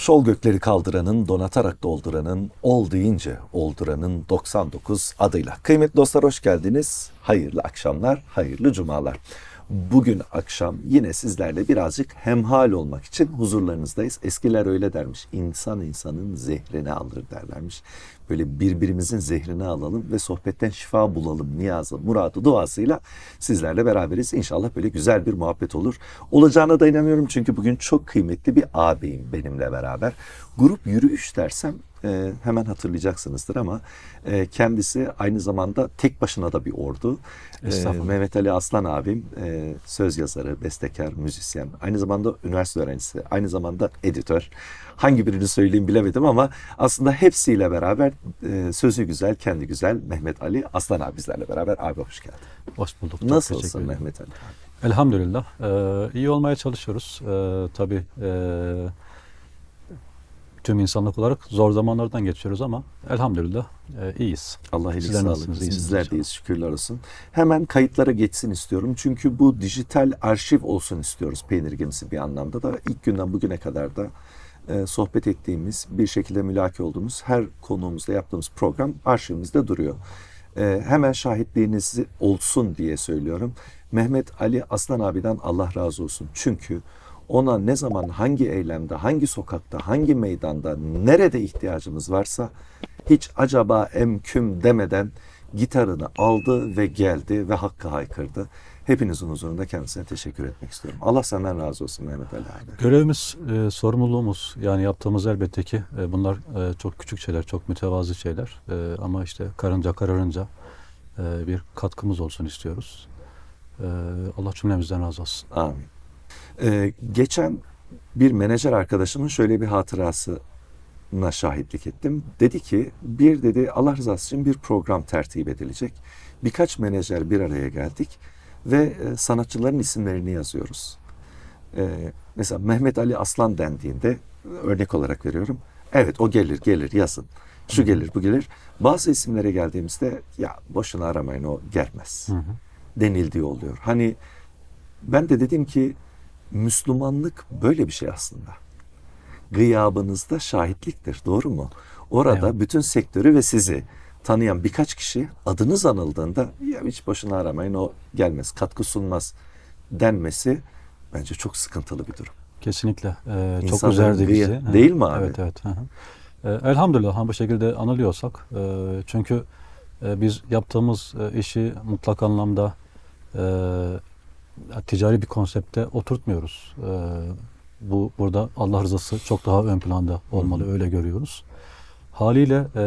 Şol gökleri kaldıranın, donatarak dolduranın, ol deyince olduranın 99 adıyla. Kıymetli dostlar hoş geldiniz. Hayırlı akşamlar, hayırlı cumalar. Bugün akşam yine sizlerle birazcık hemhal olmak için huzurlarınızdayız. Eskiler öyle dermiş. İnsan insanın zehrine alır derlermiş böyle birbirimizin zehrini alalım ve sohbetten şifa bulalım niyazı, muradı, duasıyla sizlerle beraberiz. İnşallah böyle güzel bir muhabbet olur. Olacağına da inanıyorum çünkü bugün çok kıymetli bir ağabeyim benimle beraber. Grup yürüyüş dersem e, hemen hatırlayacaksınızdır ama e, kendisi aynı zamanda tek başına da bir ordu. E, Mehmet Ali Aslan abim e, söz yazarı, bestekar, müzisyen, aynı zamanda üniversite öğrencisi, aynı zamanda editör hangi birini söyleyeyim bilemedim ama aslında hepsiyle beraber e, sözü güzel, kendi güzel Mehmet Ali Aslan abi bizlerle beraber. Abi hoş geldin. Hoş bulduk. Nasılsın Mehmet Ali? Elhamdülillah. Ee, iyi olmaya çalışıyoruz. Ee, tabii e, tüm insanlık olarak zor zamanlardan geçiyoruz ama elhamdülillah e, iyiyiz. Allah iyilik sağlık. Bizler deyiz şükürler olsun. Hemen kayıtlara geçsin istiyorum. Çünkü bu dijital arşiv olsun istiyoruz Peynir Gemisi bir anlamda da. ilk günden bugüne kadar da e, sohbet ettiğimiz, bir şekilde mülaki olduğumuz her konuğumuzda yaptığımız program arşivimizde duruyor. E, hemen şahitliğiniz olsun diye söylüyorum. Mehmet Ali Aslan abiden Allah razı olsun. Çünkü ona ne zaman hangi eylemde, hangi sokakta, hangi meydanda, nerede ihtiyacımız varsa hiç acaba emküm demeden gitarını aldı ve geldi ve hakkı haykırdı. Hepinizin huzurunda kendisine teşekkür etmek istiyorum. Allah senden razı olsun Mehmet Ali abi. Görevimiz, e, sorumluluğumuz yani yaptığımız elbette ki e, bunlar e, çok küçük şeyler, çok mütevazı şeyler. E, ama işte karınca kararınca e, bir katkımız olsun istiyoruz. E, Allah cümlemizden razı olsun. Amin. E, geçen bir menajer arkadaşımın şöyle bir hatırası na şahitlik ettim. Dedi ki bir dedi Allah rızası için bir program tertip edilecek. Birkaç menajer bir araya geldik ve e, sanatçıların isimlerini yazıyoruz. E, mesela Mehmet Ali Aslan dendiğinde örnek olarak veriyorum. Evet o gelir gelir yazın. Şu gelir bu gelir. Bazı isimlere geldiğimizde ya boşuna aramayın o gelmez. Hı hı. Denildiği oluyor. Hani ben de dedim ki Müslümanlık böyle bir şey aslında. Gıyabınızda şahitliktir doğru mu? Orada evet. bütün sektörü ve sizi tanıyan birkaç kişi adınız anıldığında ya hiç boşuna aramayın o gelmez, katkı sunmaz denmesi bence çok sıkıntılı bir durum. Kesinlikle. Ee, İnsan çok üzerdi bizi. Değil mi abi? Evet evet. Ee, elhamdülillah bu şekilde anılıyorsak. E, çünkü e, biz yaptığımız e, işi mutlak anlamda ticari bir konsepte oturtmuyoruz. Bu burada Allah rızası çok daha ön planda olmalı. Öyle görüyoruz. Haliyle e,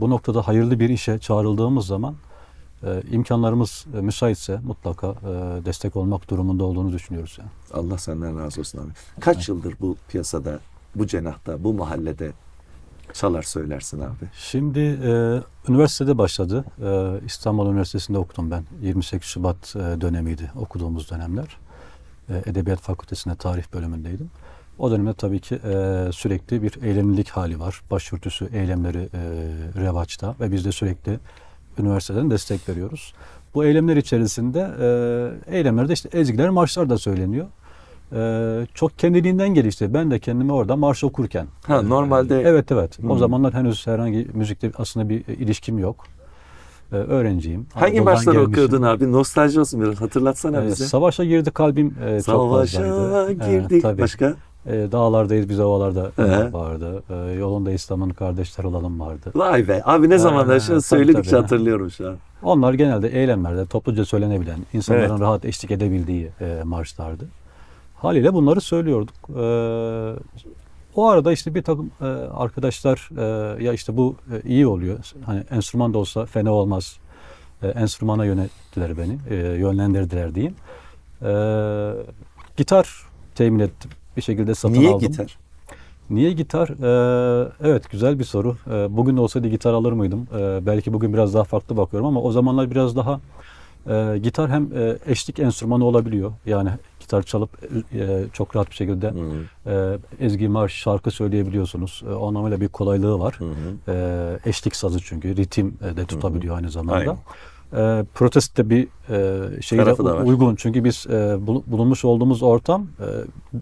bu noktada hayırlı bir işe çağrıldığımız zaman e, imkanlarımız e, müsaitse mutlaka e, destek olmak durumunda olduğunu düşünüyoruz. Yani. Allah senden razı olsun abi. Kaç yıldır bu piyasada, bu cenahta, bu mahallede çalar söylersin abi? Şimdi e, üniversitede başladı. E, İstanbul Üniversitesi'nde okudum ben. 28 Şubat e, dönemiydi okuduğumuz dönemler. E, Edebiyat Fakültesi'nde tarih bölümündeydim. O dönemde tabii ki e, sürekli bir eylemlilik hali var. Başörtüsü eylemleri e, revaçta ve biz de sürekli üniversiteden destek veriyoruz. Bu eylemler içerisinde e, eylemlerde işte ezgiler, marşlar da söyleniyor. E, çok kendiliğinden gelişti. Ben de kendimi orada marş okurken. Ha, normalde. evet evet. Hmm. O zamanlar henüz herhangi müzikte aslında bir ilişkim yok. E, öğrenciyim. Hangi marşları okuyordun abi? Nostalji olsun biraz hatırlatsana e, bize. Savaşa girdi kalbim e, çok Savaşa girdi. E, tabii. Başka? E, dağlardayız biz ovalarda vardı. E, yolunda İslam'ın kardeşler olalım vardı. Vay be abi ne ee, zamanlar ee, şimdi söyledikçe tabii. hatırlıyorum şu an. Onlar genelde eylemlerde topluca söylenebilen, insanların evet. rahat eşlik edebildiği e, marşlardı. Haliyle bunları söylüyorduk. E, o arada işte bir takım e, arkadaşlar e, ya işte bu e, iyi oluyor. Hani enstrüman da olsa fena olmaz. E, enstrümana yönettiler beni. E, yönlendirdiler diyeyim. E, gitar temin ettim bir şekilde satın Niye aldım. Niye gitar? Niye gitar? Ee, evet güzel bir soru. Ee, bugün olsaydı gitar alır mıydım? Ee, belki bugün biraz daha farklı bakıyorum ama o zamanlar biraz daha e, gitar hem e, eşlik enstrümanı olabiliyor. Yani gitar çalıp e, e çok rahat bir şekilde hmm. e, ezgi marş şarkı söyleyebiliyorsunuz. E, o anlamıyla bir kolaylığı var. Hmm. E, eşlik sazı çünkü ritim e, de tutabiliyor hmm. aynı zamanda. Aynen e, protest de bir e, şeyi uygun. Çünkü biz e, bulunmuş olduğumuz ortam e,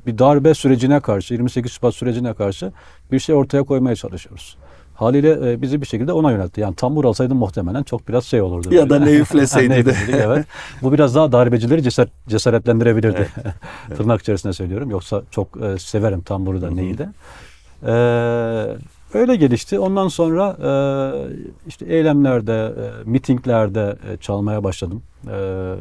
bir darbe sürecine karşı, 28 Şubat sürecine karşı bir şey ortaya koymaya çalışıyoruz. Haliyle e, bizi bir şekilde ona yöneltti. Yani tam vuralsaydı muhtemelen çok biraz şey olurdu. Ya böyle. da ne üfleseydi de. evet. Bu biraz daha darbecileri cesaret, cesaretlendirebilirdi. Evet. Tırnak içerisinde söylüyorum. Yoksa çok e, severim tamburu da neyi de. Ee, Öyle gelişti. Ondan sonra e, işte eylemlerde, e, mitinglerde e, çalmaya başladım. E,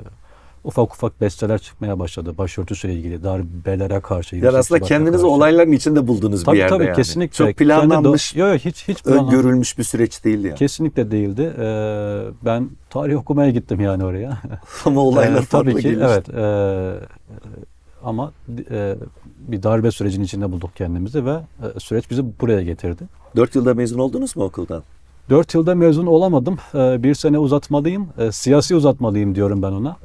ufak ufak besteler çıkmaya başladı. Başörtüsüyle ilgili darbelere karşı. Yani aslında kendinizi karşı. olayların içinde buldunuz tabii, bir yerde tabii, yani. kesinlikle. Çok planlanmış, Kendi, yo, yo, hiç, hiç görülmüş bir süreç değildi yani. Kesinlikle değildi. Ee, ben tarih okumaya gittim yani oraya. Ama olaylar ee, farklı tabii ki, gelişti. Evet, e, ama e, bir darbe sürecinin içinde bulduk kendimizi ve e, süreç bizi buraya getirdi. Dört yılda mezun oldunuz mu okuldan? Dört yılda mezun olamadım. E, bir sene uzatmalıyım. E, siyasi uzatmalıyım diyorum ben ona.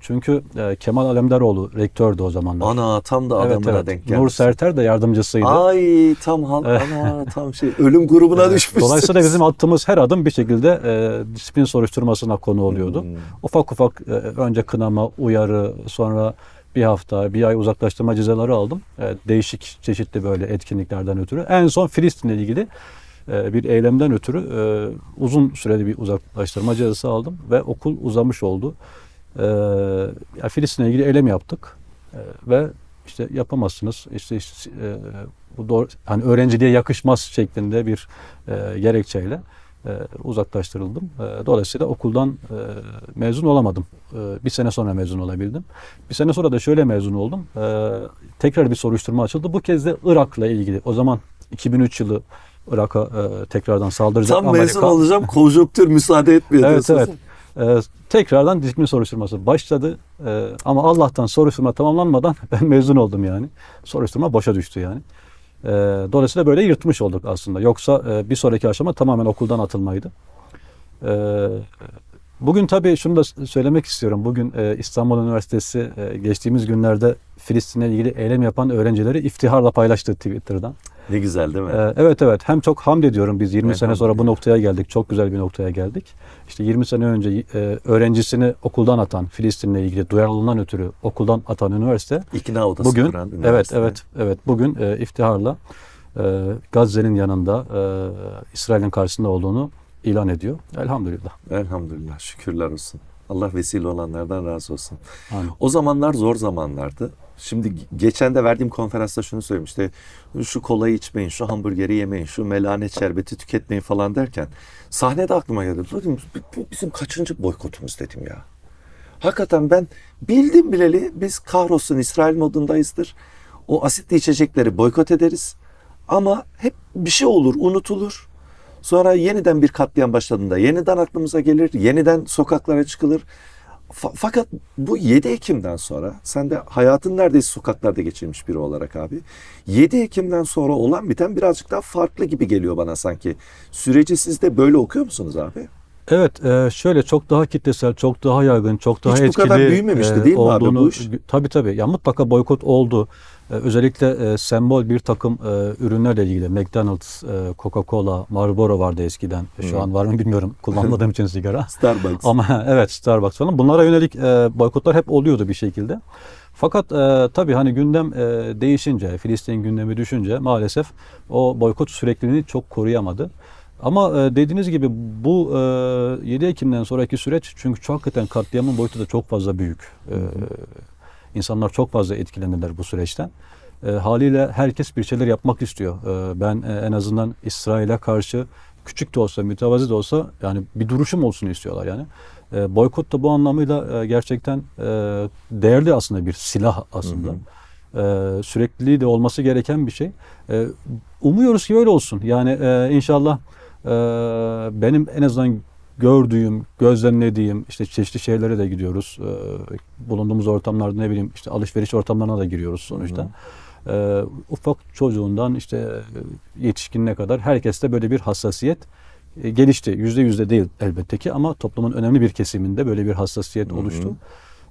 çünkü Kemal Alemdaroğlu rektördü o zamanlar. Ana tam da adamına evet, denk geldi. Nur Serter de yardımcısıydı. Ay tam halk ana tam şey ölüm grubuna e, düşmüş. Dolayısıyla bizim attığımız her adım bir şekilde disiplin soruşturmasına konu oluyordu. Hmm. Ufak ufak önce kınama, uyarı, sonra bir hafta, bir ay uzaklaştırma cezaları aldım. E, değişik çeşitli böyle etkinliklerden ötürü. En son Filistin'le ilgili e, bir eylemden ötürü e, uzun süreli bir uzaklaştırma cezası aldım ve okul uzamış oldu. Filistin'le ilgili eylem yaptık ve işte yapamazsınız, işte, işte bu doğru, hani öğrenciliğe yakışmaz şeklinde bir gerekçeyle ee, uzaklaştırıldım. Ee, dolayısıyla okuldan e, mezun olamadım. Ee, bir sene sonra mezun olabildim. Bir sene sonra da şöyle mezun oldum. tekrar bir soruşturma açıldı. Bu kez de Irak'la ilgili. O zaman 2003 yılı Irak'a e, tekrardan saldıracak Tam Amerika. Tam mezun olacağım konjonktür müsaade etmiyor. evet evet. E, tekrardan disiplin soruşturması başladı. E, ama Allah'tan soruşturma tamamlanmadan ben mezun oldum yani. Soruşturma boşa düştü yani. E, dolayısıyla böyle yırtmış olduk aslında. Yoksa e, bir sonraki aşama tamamen okuldan atılmaydı. E, bugün tabii şunu da söylemek istiyorum. Bugün e, İstanbul Üniversitesi e, geçtiğimiz günlerde Filistin'le ilgili eylem yapan öğrencileri iftiharla paylaştı Twitter'dan. Ne güzel değil mi? Ee, evet evet. Hem çok hamd ediyorum biz 20 evet, sene sonra bu noktaya geldik. Çok güzel bir noktaya geldik. İşte 20 sene önce e, öğrencisini okuldan atan, Filistin'le ilgili duyarlılığından ötürü okuldan atan üniversite. İkna odası bugün, kuran üniversite. Evet evet. evet bugün e, iftiharla e, Gazze'nin yanında e, İsrail'in karşısında olduğunu ilan ediyor. Elhamdülillah. Elhamdülillah. Şükürler olsun. Allah vesile olanlardan razı olsun. Amin. O zamanlar zor zamanlardı. Şimdi geçen de verdiğim konferansta şunu söylemişti. Şu kolayı içmeyin, şu hamburgeri yemeyin, şu melane şerbeti tüketmeyin falan derken sahnede aklıma geldi. Dedim, bu bizim kaçıncı boykotumuz dedim ya. Hakikaten ben bildim bileli biz kahrolsun İsrail modundayızdır. O asitli içecekleri boykot ederiz. Ama hep bir şey olur, unutulur. Sonra yeniden bir katliam başladığında yeniden aklımıza gelir, yeniden sokaklara çıkılır. Fa- fakat bu 7 Ekim'den sonra sen de hayatın neredeyse sokaklarda geçirmiş biri olarak abi 7 Ekim'den sonra olan biten birazcık daha farklı gibi geliyor bana sanki. Süreci siz de böyle okuyor musunuz abi? Evet e, şöyle çok daha kitlesel, çok daha yaygın, çok daha Hiç etkili bu kadar büyümemişti e, değil mi olduğunu, abi bu iş? Tabii tabii. Ya mutlaka boykot oldu. E, özellikle e, sembol bir takım e, ürünlerle ilgili McDonald's, Coca-Cola, Marlboro vardı eskiden. Şu an var mı bilmiyorum. Kullanmadığım için sigara. Starbucks. Ama evet Starbucks falan. Bunlara yönelik boykotlar hep oluyordu bir şekilde. Fakat e, tabii hani gündem e, değişince, Filistin gündemi düşünce maalesef o boykot sürekliliğini çok koruyamadı. Ama e, dediğiniz gibi bu e, 7 Ekim'den sonraki süreç çünkü çok hakikaten katliamın boyutu da çok fazla büyük. E, İnsanlar çok fazla etkilenirler bu süreçten. E, haliyle herkes bir şeyler yapmak istiyor. E, ben e, en azından İsrail'e karşı küçük de olsa, mütevazi de olsa yani bir duruşum olsun istiyorlar yani. E, boykot da bu anlamıyla e, gerçekten e, değerli aslında bir silah aslında. Hı hı e, sürekliliği de olması gereken bir şey. E, umuyoruz ki öyle olsun. Yani e, inşallah e, benim en azından gördüğüm, gözlemlediğim işte çeşitli şehirlere de gidiyoruz. Ee, bulunduğumuz ortamlarda ne bileyim işte alışveriş ortamlarına da giriyoruz sonuçta. Ee, ufak çocuğundan işte e, yetişkinine kadar herkeste böyle bir hassasiyet e, gelişti. Yüzde yüzde değil elbette ki ama toplumun önemli bir kesiminde böyle bir hassasiyet Hı-hı. oluştu.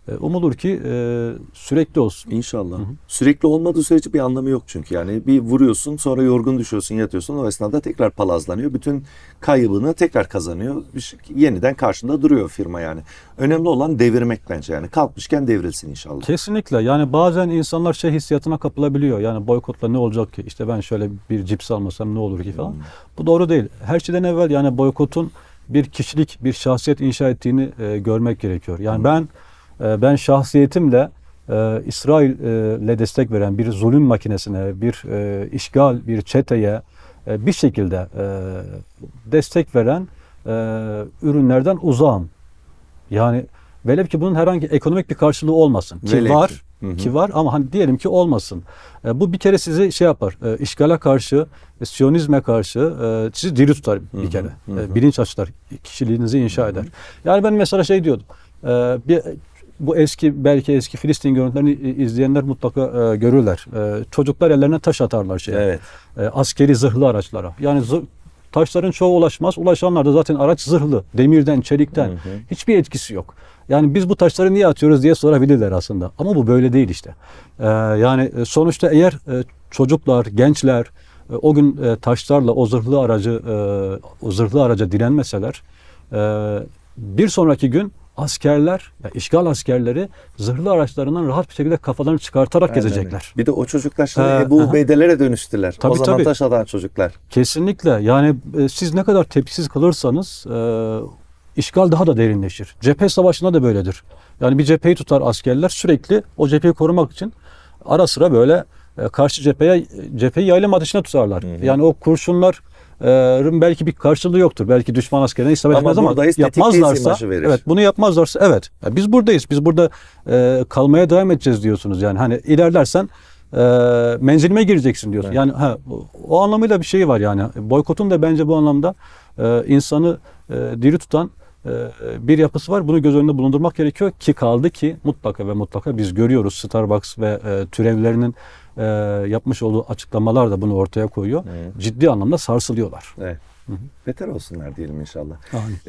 E, umulur ki e, sürekli olsun. İnşallah. Hı-hı. Sürekli olmadığı sürece bir anlamı yok çünkü. Yani bir vuruyorsun sonra yorgun düşüyorsun yatıyorsun. O esnada tekrar palazlanıyor. Bütün kaybını tekrar kazanıyor. Şey, yeniden karşında duruyor firma yani. Önemli olan devirmek bence yani. Kalkmışken devrilsin inşallah. Kesinlikle. Yani bazen insanlar şey hissiyatına kapılabiliyor. Yani boykotla ne olacak ki? İşte ben şöyle bir cips almasam ne olur ki falan. Hmm. Bu doğru değil. Her şeyden evvel yani boykotun bir kişilik, bir şahsiyet inşa ettiğini e, görmek gerekiyor. Yani hmm. ben ee, ben şahsiyetimle e, İsraille destek veren bir zulüm makinesine, bir e, işgal, bir çeteye e, bir şekilde destek veren ürünlerden uzağım. Yani velev ki bunun herhangi ekonomik bir karşılığı olmasın. Ki velev var. Ki. Hı hı. ki var ama hani diyelim ki olmasın. bu bir kere sizi şey yapar. E, işgale karşı, e, siyonizme karşı e, sizi diri tutar bir hı hı. kere. Hı hı. bilinç açlar, kişiliğinizi inşa eder. Hı hı. Yani ben mesela şey diyordum. bir bu eski belki eski Filistin görüntülerini izleyenler mutlaka e, görürler. E, çocuklar ellerine taş atarlar şey. Evet. E, askeri zırhlı araçlara. Yani zırh, taşların çoğu ulaşmaz. Ulaşanlar da zaten araç zırhlı. Demirden, çelikten. Hı hı. Hiçbir etkisi yok. Yani biz bu taşları niye atıyoruz diye sorabilirler aslında. Ama bu böyle değil işte. E, yani e, sonuçta eğer e, çocuklar, gençler e, o gün e, taşlarla o zırhlı aracı e, o zırhlı araca direnmeseler e, bir sonraki gün askerler, yani işgal askerleri zırhlı araçlarından rahat bir şekilde kafalarını çıkartarak Aynen. gezecekler. Bir de o çocuklar şimdi ee, Ebu Ubeydelere dönüştüler. Tabii, o zaman tabii. taş atan çocuklar. Kesinlikle. Yani e, siz ne kadar tepkisiz kalırsanız e, işgal daha da derinleşir. Cephe savaşında da böyledir. Yani bir cepheyi tutar askerler sürekli o cepheyi korumak için ara sıra böyle e, karşı cepheye cepheyi yaylım ateşine tutarlar. Hı hı. Yani o kurşunlar belki bir karşılığı yoktur. Belki düşman askerine isabet ama etmez ama yapmazlarsa evet bunu yapmazlarsa evet. Ya biz buradayız. Biz burada e, kalmaya devam edeceğiz diyorsunuz. Yani hani ilerlersen e, menzilime gireceksin diyorsun. Evet. Yani ha, o anlamıyla bir şey var yani. Boykotun da bence bu anlamda e, insanı e, diri tutan e, bir yapısı var. Bunu göz önünde bulundurmak gerekiyor ki kaldı ki mutlaka ve mutlaka biz görüyoruz Starbucks ve e, türevlerinin e, yapmış olduğu açıklamalar da bunu ortaya koyuyor. Evet. Ciddi anlamda sarsılıyorlar. Evet. Hı-hı. Beter olsunlar diyelim inşallah.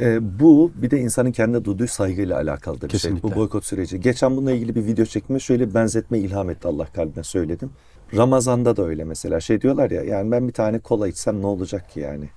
Ee, bu bir de insanın kendine duyduğu saygıyla alakalı bir Kesinlikle. şey. Bu boykot süreci. Geçen bununla ilgili bir video çekme şöyle benzetme ilham etti Allah kalbine söyledim. Ramazan'da da öyle mesela şey diyorlar ya yani ben bir tane kola içsem ne olacak ki yani?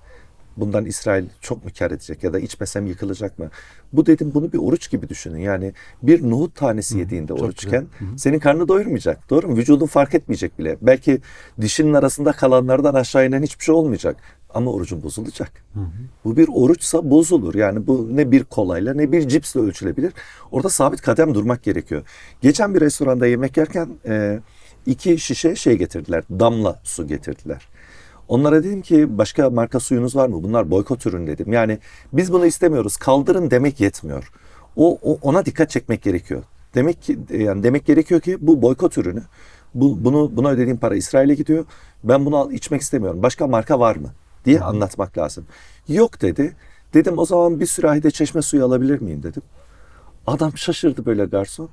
bundan İsrail çok mu kar edecek ya da içmesem yıkılacak mı? Bu dedim bunu bir oruç gibi düşünün. Yani bir nohut tanesi Hı, yediğinde oruçken Hı. senin karnını doyurmayacak. Doğru mu? Vücudun fark etmeyecek bile. Belki dişinin arasında kalanlardan aşağı inen hiçbir şey olmayacak. Ama orucun bozulacak. Hı hı. Bu bir oruçsa bozulur. Yani bu ne bir kolayla ne bir cipsle ölçülebilir. Orada sabit kadem durmak gerekiyor. Geçen bir restoranda yemek yerken e, iki şişe şey getirdiler. Damla su getirdiler. Onlara dedim ki başka marka suyunuz var mı? Bunlar boykot ürün dedim. Yani biz bunu istemiyoruz. Kaldırın demek yetmiyor. O, o ona dikkat çekmek gerekiyor. Demek ki e, yani demek gerekiyor ki bu boykot ürünü. Bu, bunu buna ödediğim para İsrail'e gidiyor. Ben bunu al, içmek istemiyorum. Başka marka var mı diye anlatmak lazım. Yok dedi. Dedim o zaman bir sürahide çeşme suyu alabilir miyim dedim. Adam şaşırdı böyle garson.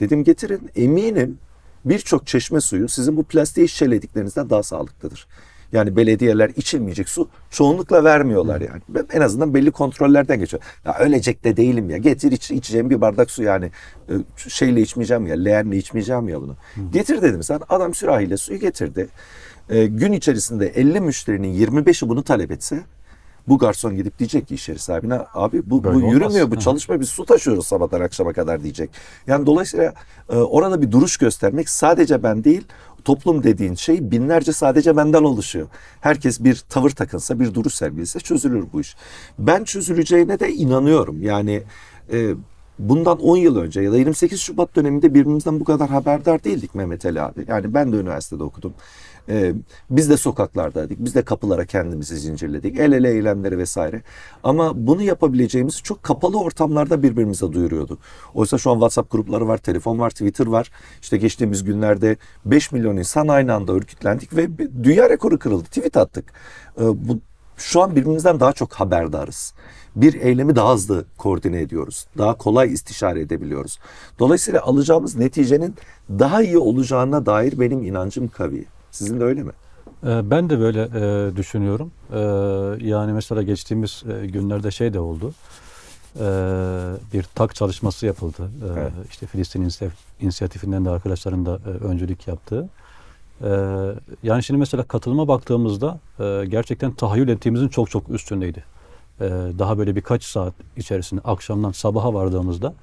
Dedim getirin eminim birçok çeşme suyu sizin bu plastiği şişelediklerinizden daha sağlıklıdır. Yani belediyeler içilmeyecek su çoğunlukla vermiyorlar yani. en azından belli kontrollerden geçiyor. Ya ölecek de değilim ya. Getir iç, içeceğim bir bardak su yani. Ee, şeyle içmeyeceğim ya. Leğenle içmeyeceğim ya bunu. Getir dedim sen. Adam sürahiyle suyu getirdi. Ee, gün içerisinde 50 müşterinin 25'i bunu talep etse bu garson gidip diyecek ki iş yeri sahibine abi bu, Böyle bu olmaz. yürümüyor bu çalışma biz su taşıyoruz sabahtan akşama kadar diyecek. Yani dolayısıyla e, orada bir duruş göstermek sadece ben değil toplum dediğin şey binlerce sadece benden oluşuyor. Herkes bir tavır takınsa, bir duruş sergilese çözülür bu iş. Ben çözüleceğine de inanıyorum. Yani e, bundan 10 yıl önce ya da 28 Şubat döneminde birbirimizden bu kadar haberdar değildik Mehmet Ali abi. Yani ben de üniversitede okudum. Ee, biz de sokaklardaydık. Biz de kapılara kendimizi zincirledik. El ele eylemleri vesaire. Ama bunu yapabileceğimiz çok kapalı ortamlarda birbirimize duyuruyorduk. Oysa şu an WhatsApp grupları var, telefon var, Twitter var. İşte geçtiğimiz günlerde 5 milyon insan aynı anda örgütlendik ve dünya rekoru kırıldı. Tweet attık. Ee, bu şu an birbirimizden daha çok haberdarız. Bir eylemi daha hızlı koordine ediyoruz. Daha kolay istişare edebiliyoruz. Dolayısıyla alacağımız neticenin daha iyi olacağına dair benim inancım kavi. Sizin de öyle mi? Ee, ben de böyle e, düşünüyorum. Ee, yani mesela geçtiğimiz e, günlerde şey de oldu. Ee, bir tak çalışması yapıldı. evet. İşte Filistin inisiyatifinden de arkadaşların da e, öncülük yaptığı. yani şimdi mesela katılıma baktığımızda gerçekten tahayyül ettiğimizin çok çok üstündeydi. daha böyle birkaç saat içerisinde akşamdan sabaha vardığımızda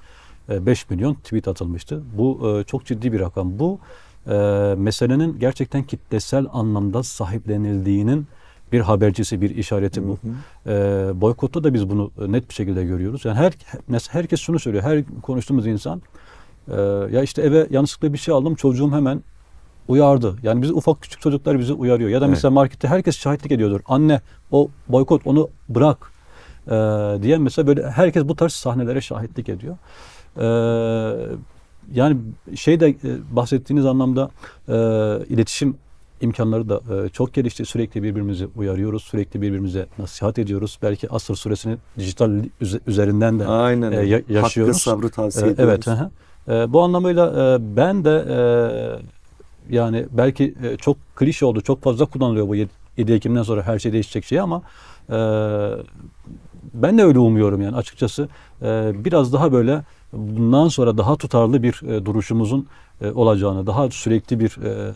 5 milyon tweet atılmıştı. Bu çok ciddi bir rakam. Bu e, meselenin gerçekten kitlesel anlamda sahiplenildiğinin bir habercisi, bir işareti bu. Hı hı. E, boykotta da biz bunu e, net bir şekilde görüyoruz. Yani her herkes şunu söylüyor. Her konuştuğumuz insan e, ya işte eve yanlışlıkla bir şey aldım çocuğum hemen uyardı. Yani bizi ufak küçük çocuklar bizi uyarıyor. Ya da mesela markette herkes şahitlik ediyordur. Anne o boykot onu bırak e, ee, diye mesela böyle herkes bu tarz sahnelere şahitlik ediyor. E, yani şey de e, bahsettiğiniz anlamda e, iletişim imkanları da e, çok gelişti. Sürekli birbirimizi uyarıyoruz. Sürekli birbirimize nasihat ediyoruz. Belki asır süresini dijital üzerinden de Aynen. E, ya, yaşıyoruz. Hakkı sabrı tavsiye e, Evet. E, bu anlamıyla e, ben de e, yani belki e, çok klişe oldu. Çok fazla kullanılıyor bu 7 Ekim'den sonra her şey değişecek şey ama e, ben de öyle umuyorum yani açıkçası. E, biraz daha böyle bundan sonra daha tutarlı bir e, duruşumuzun e, olacağını, daha sürekli bir e, e,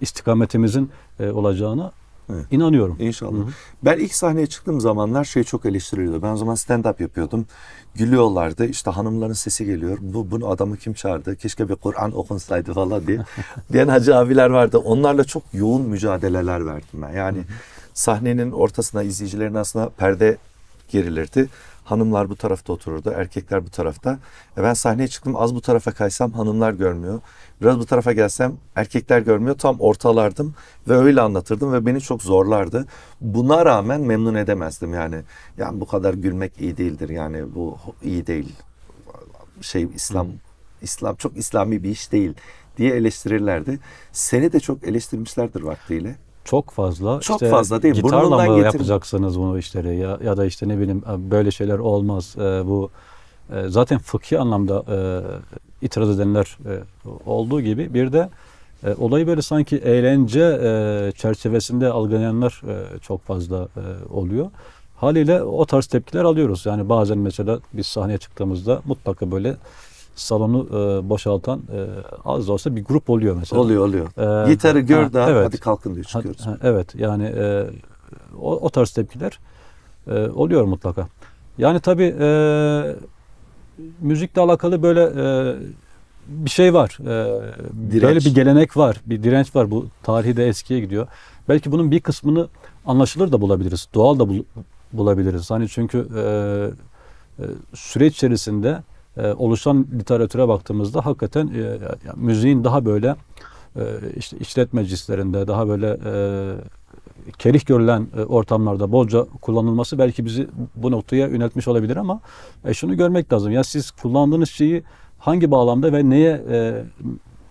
istikametimizin e, olacağına Evet. İnanıyorum. İnşallah. Hı-hı. Ben ilk sahneye çıktığım zamanlar şey çok eleştiriliyordu. Ben o zaman stand-up yapıyordum. Gülüyorlardı. İşte hanımların sesi geliyor. Bu bunu adamı kim çağırdı? Keşke bir Kur'an okunsaydı falan diye. diyen hacı abiler vardı. Onlarla çok yoğun mücadeleler verdim ben. Yani Hı-hı. sahnenin ortasına izleyicilerin aslında perde gerilirdi. Hanımlar bu tarafta otururdu, erkekler bu tarafta. E ben sahneye çıktım, az bu tarafa kaysam hanımlar görmüyor. Biraz bu tarafa gelsem erkekler görmüyor. Tam ortalardım ve öyle anlatırdım ve beni çok zorlardı. Buna rağmen memnun edemezdim yani. Yani bu kadar gülmek iyi değildir yani bu iyi değil. Şey İslam, hmm. İslam çok İslami bir iş değil diye eleştirirlerdi. Seni de çok eleştirmişlerdir vaktiyle çok fazla. Çok işte fazla değil Gitarla mı yapacaksınız bunu işleri ya, ya da işte ne bileyim e, böyle şeyler olmaz. E, bu e, zaten fıkhi anlamda e, itiraz edenler e, olduğu gibi bir de e, olayı böyle sanki eğlence e, çerçevesinde algılayanlar e, çok fazla e, oluyor. Haliyle o tarz tepkiler alıyoruz. Yani bazen mesela biz sahneye çıktığımızda mutlaka böyle salonu e, boşaltan e, az olsa bir grup oluyor mesela. Oluyor oluyor. Ee, Yeteri gör ha, daha evet. hadi kalkın diyor çıkıyoruz. Ha, ha, evet yani e, o, o tarz tepkiler e, oluyor mutlaka. Yani tabii e, müzikle alakalı böyle e, bir şey var. E, Böyle bir gelenek var. Bir direnç var. Bu tarihi de eskiye gidiyor. Belki bunun bir kısmını anlaşılır da bulabiliriz. Doğal da bul, bulabiliriz. Hani çünkü e, e süreç içerisinde e, oluşan literatüre baktığımızda hakikaten e, yani müziğin daha böyle e, işte işletme cislerinde daha böyle e, kerih görülen e, ortamlarda bolca kullanılması belki bizi bu noktaya yöneltmiş olabilir ama e, şunu görmek lazım. Ya siz kullandığınız şeyi hangi bağlamda ve neye e,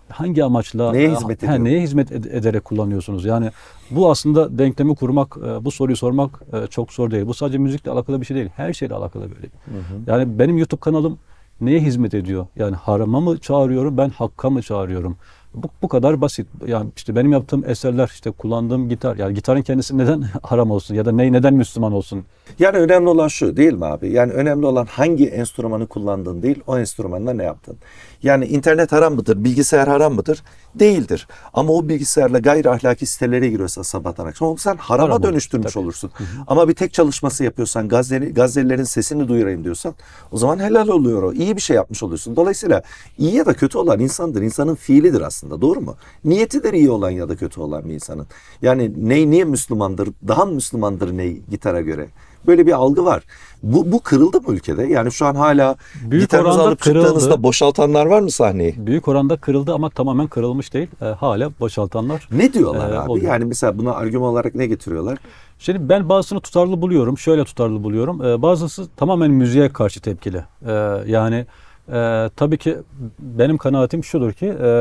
hangi amaçla neye e, hizmet, he, neye hizmet ederek kullanıyorsunuz? Yani bu aslında denklemi kurmak, e, bu soruyu sormak e, çok zor değil. Bu sadece müzikle alakalı bir şey değil. Her şeyle alakalı böyle. Hı hı. Yani benim YouTube kanalım neye hizmet ediyor? Yani harama mı çağırıyorum ben hakka mı çağırıyorum? Bu, bu kadar basit. Yani işte benim yaptığım eserler, işte kullandığım gitar. Yani gitarın kendisi neden haram olsun ya da ney neden Müslüman olsun? Yani önemli olan şu değil mi abi? Yani önemli olan hangi enstrümanı kullandığın değil, o enstrümanla ne yaptın? Yani internet haram mıdır? Bilgisayar haram mıdır? değildir. Ama o bilgisayarla gayri ahlaki sitelere giriyorsa sabahtan akşam onu sen harama Haram dönüştürmüş tabii. olursun. Hı hı. Ama bir tek çalışması yapıyorsan Gazze'li, Gazze'lilerin sesini duyurayım diyorsan o zaman helal oluyor o. İyi bir şey yapmış oluyorsun. Dolayısıyla iyi ya da kötü olan insandır. insanın fiilidir aslında doğru mu? Niyetidir iyi olan ya da kötü olan bir insanın. Yani ney niye Müslümandır? Daha mı Müslümandır ney gitara göre? Böyle bir algı var. Bu, bu kırıldı mı ülkede? Yani şu an hala büyük gitarınızı alıp kırıldı. çıktığınızda boşaltanlar var mı sahneyi? Büyük oranda kırıldı ama tamamen kırılmış değil. E, hala boşaltanlar. Ne diyorlar e, abi? Oluyor. Yani mesela buna argüman olarak ne getiriyorlar? Şimdi ben bazısını tutarlı buluyorum. Şöyle tutarlı buluyorum. E, bazısı tamamen müziğe karşı tepkili. E, yani... Ee, tabii ki benim kanaatim şudur ki e,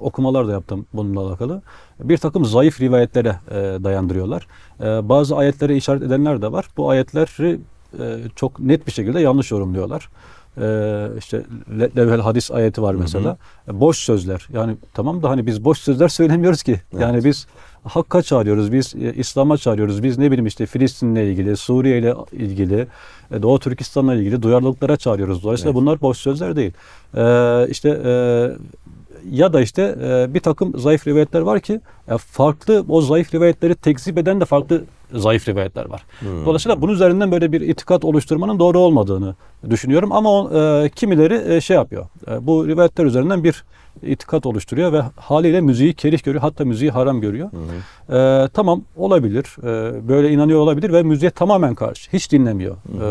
okumalar da yaptım bununla alakalı bir takım zayıf rivayetlere e, dayandırıyorlar. E, bazı ayetlere işaret edenler de var. Bu ayetleri e, çok net bir şekilde yanlış yorumluyorlar. Ee, işte levhel hadis ayeti var mesela. Hı hı. E, boş sözler. Yani tamam da hani biz boş sözler söylemiyoruz ki. Evet. Yani biz Hakk'a çağırıyoruz, biz e, İslam'a çağırıyoruz. Biz ne bileyim işte Filistin'le ilgili, Suriye ile ilgili, e, Doğu Türkistan'la ilgili duyarlılıklara çağırıyoruz. Dolayısıyla evet. bunlar boş sözler değil. Ee, işte e, ya da işte e, bir takım zayıf rivayetler var ki e, farklı o zayıf rivayetleri tekzip eden de farklı zayıf rivayetler var. Hmm. Dolayısıyla bunun üzerinden böyle bir itikat oluşturmanın doğru olmadığını düşünüyorum. Ama o, e, kimileri e, şey yapıyor. E, bu rivayetler üzerinden bir itikat oluşturuyor ve haliyle müziği kerih görüyor. Hatta müziği haram görüyor. Hmm. E, tamam olabilir. E, böyle inanıyor olabilir ve müziğe tamamen karşı. Hiç dinlemiyor. Hmm.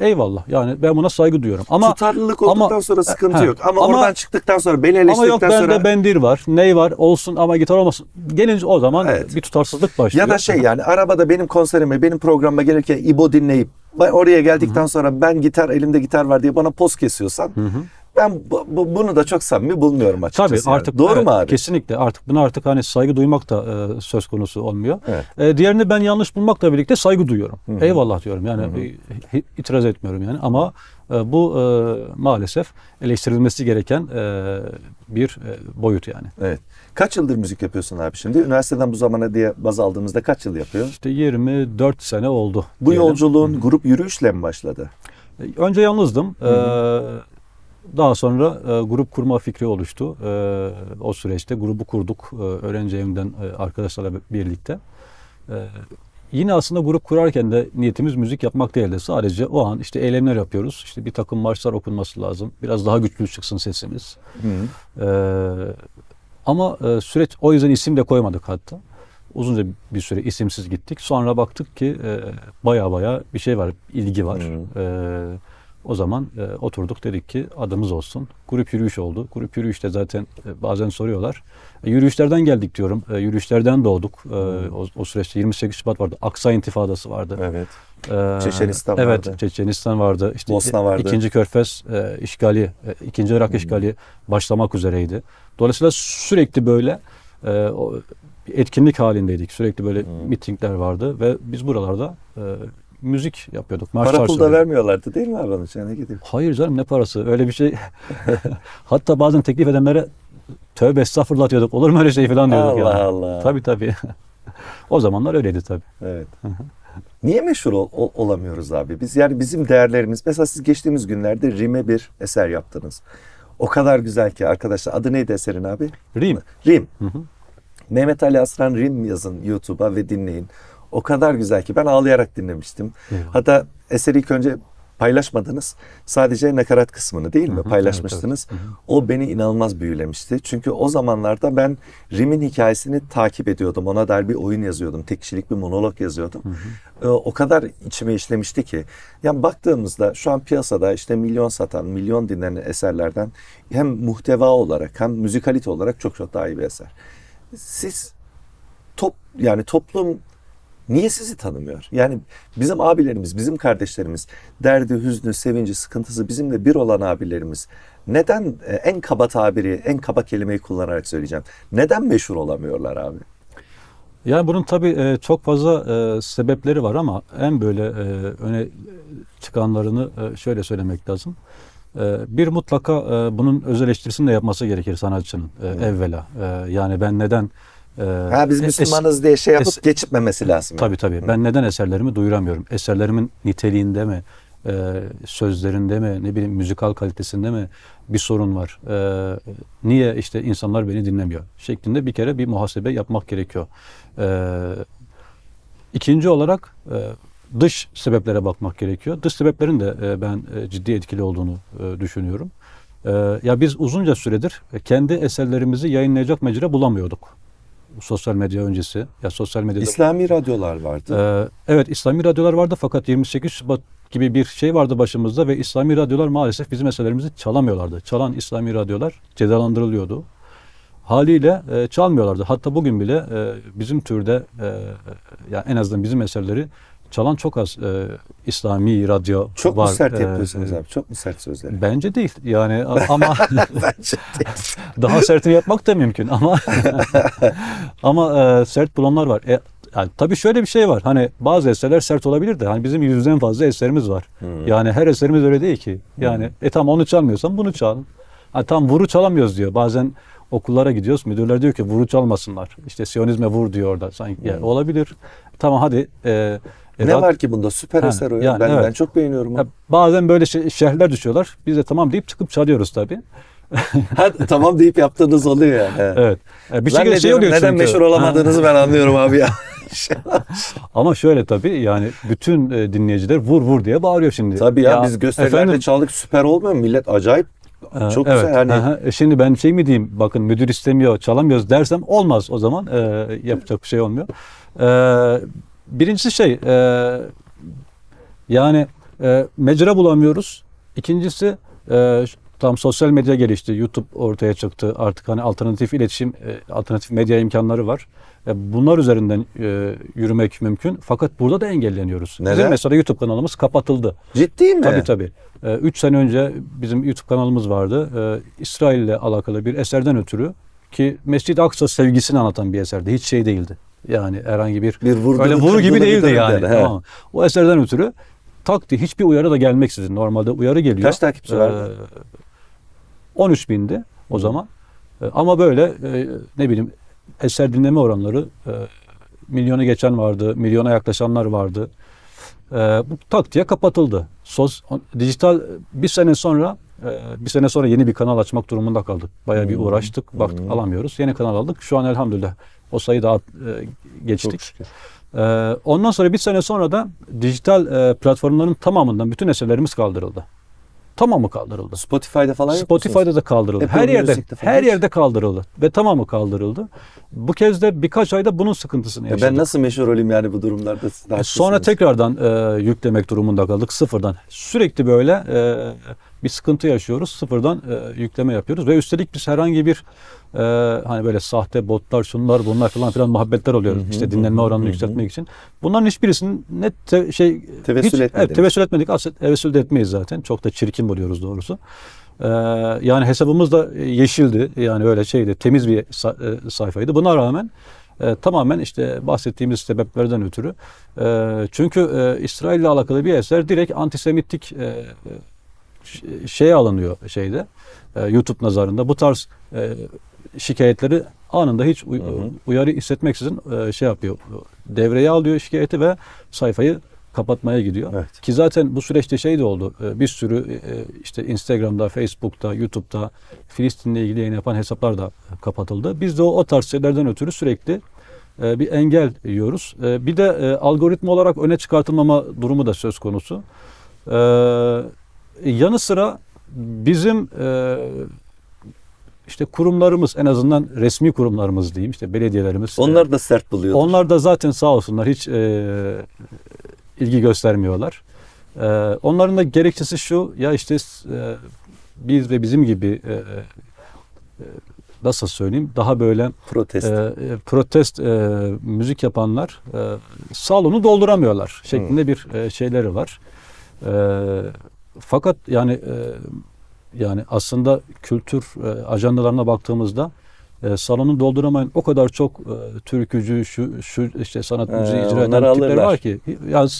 E, eyvallah. Yani ben buna saygı duyuyorum. Ama tutarlılık olduktan ama, sonra sıkıntı he, yok. Ama, ama oradan çıktıktan sonra beni eleştirdikten sonra Ama yok bende sonra... bendir var. Ney var? Olsun ama gitar olmasın. Gelince o zaman evet. bir tutarsızlık başlıyor. Ya da şey yani arabada benim konserime, benim programıma gelirken İbo dinleyip ben oraya geldikten Hı-hı. sonra ben gitar elimde gitar var diye bana poz kesiyorsan Hı-hı. ben bu, bu, bunu da çok samimi bulmuyorum açıkçası. Tabii yani. artık doğru evet, mu abi? Kesinlikle artık buna artık hani saygı duymak da e, söz konusu olmuyor. Evet. E, diğerini ben yanlış bulmakla birlikte saygı duyuyorum. Hı-hı. Eyvallah diyorum yani Hı-hı. E, itiraz etmiyorum yani ama e, bu e, maalesef eleştirilmesi gereken e, bir boyut yani. Evet. Kaç yıldır müzik yapıyorsun abi şimdi? Üniversiteden bu zamana diye baz aldığımızda kaç yıl yapıyor? İşte 24 sene oldu. Bu diyelim. yolculuğun Hı. grup yürüyüşle mi başladı? Önce yalnızdım. daha sonra e, grup kurma fikri oluştu. E, o süreçte grubu kurduk. E, öğrenci evinden e, arkadaşlarla birlikte. E, yine aslında grup kurarken de niyetimiz müzik yapmak değildi. Sadece o an işte eylemler yapıyoruz. İşte bir takım marşlar okunması lazım. Biraz daha güçlü çıksın sesimiz. Ee, ama e, süreç o yüzden isim de koymadık hatta. Uzunca bir süre isimsiz gittik. Sonra baktık ki e, baya baya bir şey var, ilgi var. E, o zaman e, oturduk dedik ki adımız olsun. Grup yürüyüş oldu. Grup yürüyüşte zaten e, bazen soruyorlar. E, yürüyüşlerden geldik diyorum. E, yürüyüşlerden doğduk. E, o, o süreçte 28 Şubat vardı. Aksa intifadası vardı. Evet. E, Çeçenistan evet, vardı. Evet Çeçenistan vardı. İşte Bosna vardı. İkinci Körfez e, işgali, e, ikinci Irak hmm. işgali başlamak üzereydi. Dolayısıyla sürekli böyle e, o, etkinlik halindeydik. Sürekli böyle hmm. mitingler vardı ve biz buralarda e, müzik yapıyorduk. Para pul da vermiyorlardı değil mi abi onun için? Hayır canım ne parası öyle bir şey. Hatta bazen teklif edenlere tövbe estağfurullah diyorduk. Olur mu öyle şey falan diyorduk Allah ya. Allah Allah. Tabii tabii. o zamanlar öyleydi tabii. Evet. Niye meşhur ol, ol, olamıyoruz abi? Biz yani bizim değerlerimiz. Mesela siz geçtiğimiz günlerde Rim'e bir eser yaptınız. O kadar güzel ki arkadaşlar. Adı neydi eserin abi? Rim. Rim. Hı hı. Mehmet Ali Aslan Rim yazın YouTube'a ve dinleyin. O kadar güzel ki ben ağlayarak dinlemiştim. Eyvallah. Hatta eseri ilk önce paylaşmadınız. Sadece nakarat kısmını değil mi? Hı hı, Paylaşmıştınız. Evet, evet. O beni inanılmaz büyülemişti. Çünkü o zamanlarda ben Rim'in hikayesini takip ediyordum. Ona dair bir oyun yazıyordum. Tek kişilik bir monolog yazıyordum. Hı hı. Ee, o kadar içime işlemişti ki. Yani baktığımızda şu an piyasada işte milyon satan, milyon dinlenen eserlerden hem muhteva olarak hem müzikalite olarak çok çok daha iyi bir eser. Siz top yani toplum Niye sizi tanımıyor? Yani bizim abilerimiz, bizim kardeşlerimiz, derdi, hüznü, sevinci, sıkıntısı bizimle bir olan abilerimiz neden e, en kaba tabiri, en kaba kelimeyi kullanarak söyleyeceğim. Neden meşhur olamıyorlar abi? Yani bunun tabii e, çok fazla e, sebepleri var ama en böyle öne çıkanlarını şöyle söylemek lazım. Bir mutlaka bunun öz eleştirisini de yapması gerekir sanatçının evet. evvela. Yani ben neden ee, ha, biz Müslümanız es, diye şey yapıp es, geçitmemesi lazım. Tabi tabi. Ben neden eserlerimi duyuramıyorum? Eserlerimin niteliğinde mi? E, sözlerinde mi? Ne bileyim müzikal kalitesinde mi? Bir sorun var. E, niye işte insanlar beni dinlemiyor? Şeklinde bir kere bir muhasebe yapmak gerekiyor. E, ikinci olarak e, dış sebeplere bakmak gerekiyor. Dış sebeplerin de e, ben e, ciddi etkili olduğunu e, düşünüyorum. Ya biz uzunca süredir kendi eserlerimizi yayınlayacak mecra bulamıyorduk sosyal medya öncesi. Ya sosyal medyada İslami radyolar vardı. Ee, evet İslami radyolar vardı fakat 28 Şubat gibi bir şey vardı başımızda ve İslami radyolar maalesef bizim eserlerimizi çalamıyorlardı. Çalan İslami radyolar cezalandırılıyordu. Haliyle e, çalmıyorlardı. Hatta bugün bile e, bizim türde e, e yani en azından bizim eserleri çalan çok az e, İslami radyo çok var. Çok mu sert e, yapıyorsunuz ee, abi? Çok mu sert sözler? Bence değil yani ama bence değil. daha sertini yapmak da mümkün ama ama e, sert bulanlar var. E, yani tabii şöyle bir şey var. Hani bazı eserler sert olabilir de hani bizim yüzden fazla eserimiz var. Hmm. Yani her eserimiz öyle değil ki. Yani hmm. e tam onu çalmıyorsan bunu çal. Ha, tam vuru çalamıyoruz diyor. Bazen okullara gidiyoruz. Müdürler diyor ki vuru çalmasınlar. İşte Siyonizme vur diyor orada. Sanki yani hmm. olabilir. Tamam hadi e, e, ne var ki bunda süper yani, eser o ya. Yani, ben, evet. ben çok beğeniyorum. Ya, bazen böyle şey, şehirler düşüyorlar. Biz de tamam deyip çıkıp çalıyoruz tabii. ha, tamam deyip yaptığınız oluyor yani. Evet. evet. Yani bir şekilde şey oluyor neden çünkü. meşhur olamadığınızı ben anlıyorum abi ya. Ama şöyle tabii yani bütün e, dinleyiciler vur vur diye bağırıyor şimdi. Tabii ya, ya biz gösterilerde efendim, çaldık süper olmuyor mu? Millet acayip çok evet. güzel yani. Aha. E, şimdi ben şey mi diyeyim bakın müdür istemiyor çalamıyoruz dersem olmaz o zaman e, yapacak bir şey olmuyor. E, Birincisi şey e, yani e, mecra bulamıyoruz. İkincisi e, tam sosyal medya gelişti. YouTube ortaya çıktı. Artık hani alternatif iletişim, e, alternatif medya imkanları var. E, bunlar üzerinden e, yürümek mümkün. Fakat burada da engelleniyoruz. Neden? Bizim mesela YouTube kanalımız kapatıldı. Ciddi mi? Tabii tabii. 3 e, sene önce bizim YouTube kanalımız vardı. E, İsrail ile alakalı bir eserden ötürü ki Mescid-i Aksa sevgisini anlatan bir eserdi. Hiç şey değildi. Yani herhangi bir, bir öyle vuru gibi değildi yani. yani. Tamam. O eserden ötürü tak diye hiçbir uyarı da gelmeksizin normalde uyarı geliyor. Kaç takipçi ee, vardı? 13 bindi o zaman. Ee, ama böyle e, ne bileyim eser dinleme oranları e, milyona geçen vardı, milyona yaklaşanlar vardı. Ee, bu tak diye kapatıldı. Sos, dijital bir sene sonra ee, bir sene sonra yeni bir kanal açmak durumunda kaldık. baya bir hmm. uğraştık, baktık hmm. alamıyoruz. Yeni kanal aldık. Şu an elhamdülillah o sayı daha e, geçtik. Ee, ondan sonra bir sene sonra da dijital e, platformların tamamından bütün eserlerimiz kaldırıldı. Tamamı kaldırıldı. Spotify'da falan yok Spotify'da da kaldırıldı. Apple her yerde falan. her yerde kaldırıldı ve tamamı kaldırıldı. Bu kez de birkaç ayda bunun sıkıntısını yaşadık. ben nasıl meşhur olayım yani bu durumlarda? Siz sonra tekrardan e, yüklemek durumunda kaldık sıfırdan. Sürekli böyle e, bir sıkıntı yaşıyoruz. Sıfırdan e, yükleme yapıyoruz ve üstelik biz herhangi bir e, hani böyle sahte botlar şunlar bunlar falan filan muhabbetler oluyor. Hı hı, işte dinlenme oranını hı hı. yükseltmek için. Bunların hiçbirisini net te, şey tevessül hiç, Evet, tevessül etmedik. Aslında tevessül de etmeyiz zaten. Çok da çirkin buluyoruz doğrusu. Ee, yani hesabımız da yeşildi. Yani öyle şeydi. Temiz bir e, sayfaydı. Buna rağmen e, tamamen işte bahsettiğimiz sebeplerden ötürü. E, çünkü e, İsrail ile alakalı bir eser direkt antisemitlik e, e şey alınıyor şeyde e, YouTube nazarında. Bu tarz e, şikayetleri anında hiç uy- uyarı hissetmeksizin e, şey yapıyor. Devreye alıyor şikayeti ve sayfayı kapatmaya gidiyor. Evet. Ki zaten bu süreçte şey de oldu. E, bir sürü e, işte Instagram'da, Facebook'ta, YouTube'da Filistin'le ilgili yayın yapan hesaplar da kapatıldı. Biz de o, o tarz şeylerden ötürü sürekli e, bir engel yiyoruz. Bir de algoritma olarak öne çıkartılmama durumu da söz konusu yanı sıra bizim e, işte kurumlarımız en azından resmi kurumlarımız diyeyim işte belediyelerimiz. Onlar da sert buluyor. Onlar da zaten sağ olsunlar hiç e, ilgi göstermiyorlar. E, onların da gerekçesi şu ya işte e, biz ve bizim gibi e, e, nasıl söyleyeyim daha böyle protest e, e protest e, müzik yapanlar e, salonu dolduramıyorlar şeklinde hmm. bir e, şeyleri var. E, fakat yani e, yani aslında kültür e, ajandalarına baktığımızda e, salonu dolduramayın. o kadar çok e, türkücü, şu, şu işte sanat müziği icra eden tipler var ki. Yani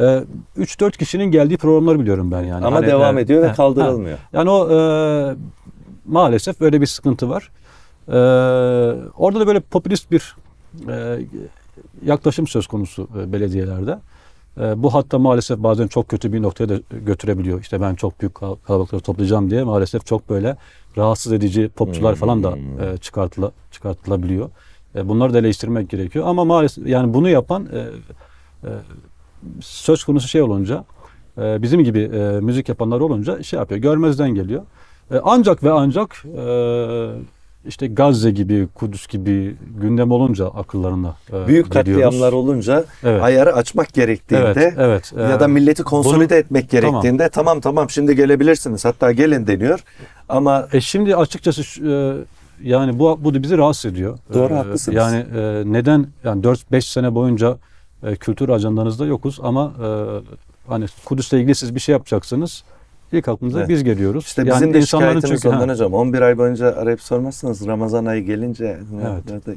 e, 3-4 kişinin geldiği programları biliyorum ben yani. Ama hani, devam e, ediyor e, ve kaldırılmıyor. E, yani o e, maalesef böyle bir sıkıntı var. E, orada da böyle popülist bir e, yaklaşım söz konusu e, belediyelerde. Ee, bu hatta maalesef bazen çok kötü bir noktaya da götürebiliyor. İşte ben çok büyük kalabalıkları toplayacağım diye maalesef çok böyle rahatsız edici popçular hmm. falan da e, çıkartıla, çıkartılabiliyor. E, bunları da eleştirmek gerekiyor. Ama maalesef yani bunu yapan e, e, söz konusu şey olunca e, bizim gibi e, müzik yapanlar olunca şey yapıyor. Görmezden geliyor. E, ancak ve ancak e, işte Gazze gibi, Kudüs gibi gündem olunca akıllarına e, büyük katliamlar olunca evet. ayarı açmak gerektiğinde evet, evet, e, ya da milleti konsolide bunu, etmek gerektiğinde tamam. tamam tamam şimdi gelebilirsiniz hatta gelin deniyor ama e şimdi açıkçası e, yani bu bu da bizi rahatsız ediyor. Doğru ee, haklısınız. Yani e, neden yani 4-5 sene boyunca e, kültür ajandanızda yokuz ama e, hani Kudüs'le ilgili siz bir şey yapacaksınız İlk aklımıza evet. biz geliyoruz. İşte yani bizim de şikayetimiz çünkü, hocam. 11 ay boyunca arayıp sormazsanız Ramazan ayı gelince evet. nerede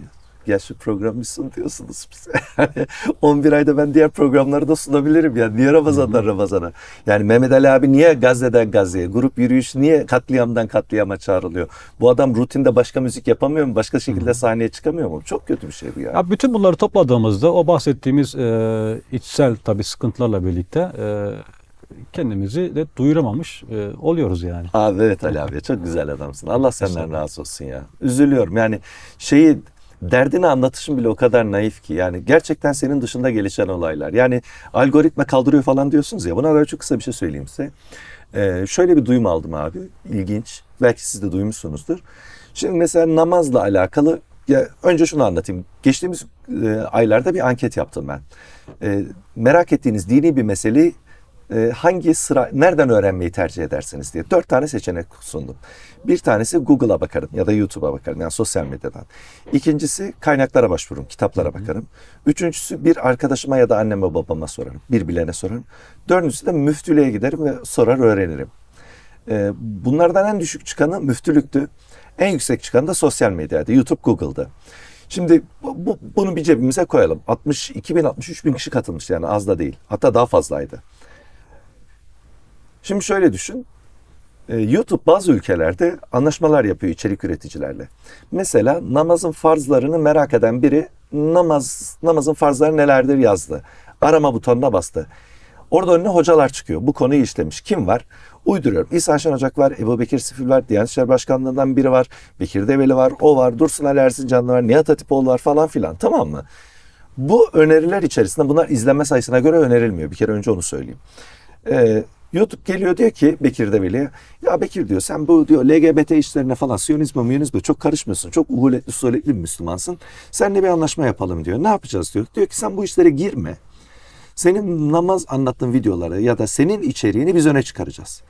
ya şu programı sun diyorsunuz bize. 11 ayda ben diğer programları da sunabilirim yani. Niye Ramazan'dan Ramazan'a? Yani Mehmet Ali abi niye Gazze'den Gazze'ye? Grup yürüyüş niye katliamdan katliama çağrılıyor? Bu adam rutinde başka müzik yapamıyor mu? Başka şekilde sahneye çıkamıyor mu? Çok kötü bir şey bu yani. Ya bütün bunları topladığımızda o bahsettiğimiz e, içsel tabii sıkıntılarla birlikte e, kendimizi de duyuramamış e, oluyoruz yani. Abi evet Ali abi çok güzel adamsın. Allah senden razı olsun ya. Üzülüyorum yani şeyi derdini anlatışın bile o kadar naif ki yani gerçekten senin dışında gelişen olaylar. Yani algoritma kaldırıyor falan diyorsunuz ya. Buna kadar çok kısa bir şey söyleyeyim size. Ee, şöyle bir duyum aldım abi. ilginç Belki siz de duymuşsunuzdur. Şimdi mesela namazla alakalı ya önce şunu anlatayım. Geçtiğimiz e, aylarda bir anket yaptım ben. E, merak ettiğiniz dini bir meseleyi ee, hangi sıra nereden öğrenmeyi tercih edersiniz diye dört tane seçenek sundum. Bir tanesi Google'a bakarım ya da YouTube'a bakarım yani sosyal medyadan. İkincisi kaynaklara başvururum, kitaplara bakarım. Üçüncüsü bir arkadaşıma ya da anneme babama sorarım, bir bilene sorarım. Dördüncüsü de müftülüğe giderim ve sorar öğrenirim. Ee, bunlardan en düşük çıkanı müftülüktü. En yüksek çıkan da sosyal medyaydı. YouTube, Google'da. Şimdi bu, bunu bir cebimize koyalım. 62 bin, 63 bin kişi katılmış yani az da değil. Hatta daha fazlaydı. Şimdi şöyle düşün. Ee, YouTube bazı ülkelerde anlaşmalar yapıyor içerik üreticilerle. Mesela namazın farzlarını merak eden biri namaz namazın farzları nelerdir yazdı. Arama butonuna bastı. Orada önüne hocalar çıkıyor. Bu konuyu işlemiş. Kim var? Uyduruyorum. İsa Şen Ocak var, Ebu Bekir Sifil var, Diyanet İşleri Başkanlığı'ndan biri var, Bekir Develi var, o var, Dursun Ali Erzincanlı var, Nihat Hatipoğlu var falan filan. Tamam mı? Bu öneriler içerisinde bunlar izlenme sayısına göre önerilmiyor. Bir kere önce onu söyleyeyim. Ee, YouTube geliyor diyor ki Bekir'de bile ya Bekir diyor sen bu diyor LGBT işlerine falan Siyonizme Miyonizme çok karışmıyorsun. Çok uhuletli suhuletli bir Müslümansın. Seninle bir anlaşma yapalım diyor. Ne yapacağız diyor. Diyor ki sen bu işlere girme. Senin namaz anlattığın videoları ya da senin içeriğini biz öne çıkaracağız.